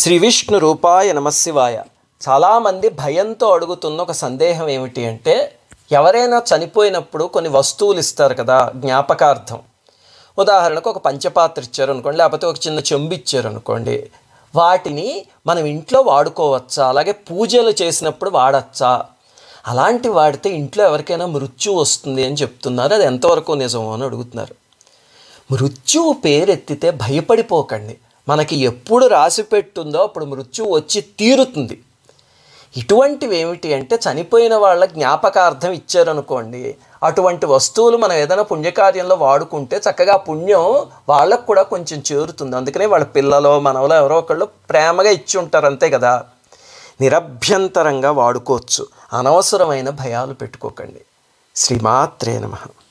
శ్రీ విష్ణు రూపాయ నమశివాయ చాలామంది భయంతో అడుగుతున్న ఒక సందేహం ఏమిటి అంటే ఎవరైనా చనిపోయినప్పుడు కొన్ని వస్తువులు ఇస్తారు కదా జ్ఞాపకార్థం ఉదాహరణకు ఒక పంచపాత్ర ఇచ్చారు అనుకోండి లేకపోతే ఒక చిన్న చెంబు ఇచ్చారు అనుకోండి వాటిని మనం ఇంట్లో వాడుకోవచ్చా అలాగే పూజలు చేసినప్పుడు వాడచ్చా అలాంటి వాడితే ఇంట్లో ఎవరికైనా మృత్యు వస్తుంది అని చెప్తున్నారు అది ఎంతవరకు నిజమో అని అడుగుతున్నారు మృత్యువు పేరెత్తితే భయపడిపోకండి మనకి ఎప్పుడు రాసి పెట్టుందో అప్పుడు మృత్యువు వచ్చి తీరుతుంది ఇటువంటివి ఏమిటి అంటే చనిపోయిన వాళ్ళ జ్ఞాపకార్థం ఇచ్చారనుకోండి అటువంటి వస్తువులు మనం ఏదైనా పుణ్యకార్యంలో వాడుకుంటే చక్కగా పుణ్యం వాళ్ళకు కూడా కొంచెం చేరుతుంది అందుకనే వాళ్ళ పిల్లలు మనవలో ఎవరో ఒకళ్ళు ప్రేమగా ఇచ్చి ఉంటారు అంతే కదా నిరభ్యంతరంగా వాడుకోవచ్చు అనవసరమైన భయాలు పెట్టుకోకండి శ్రీమాత్రే నమ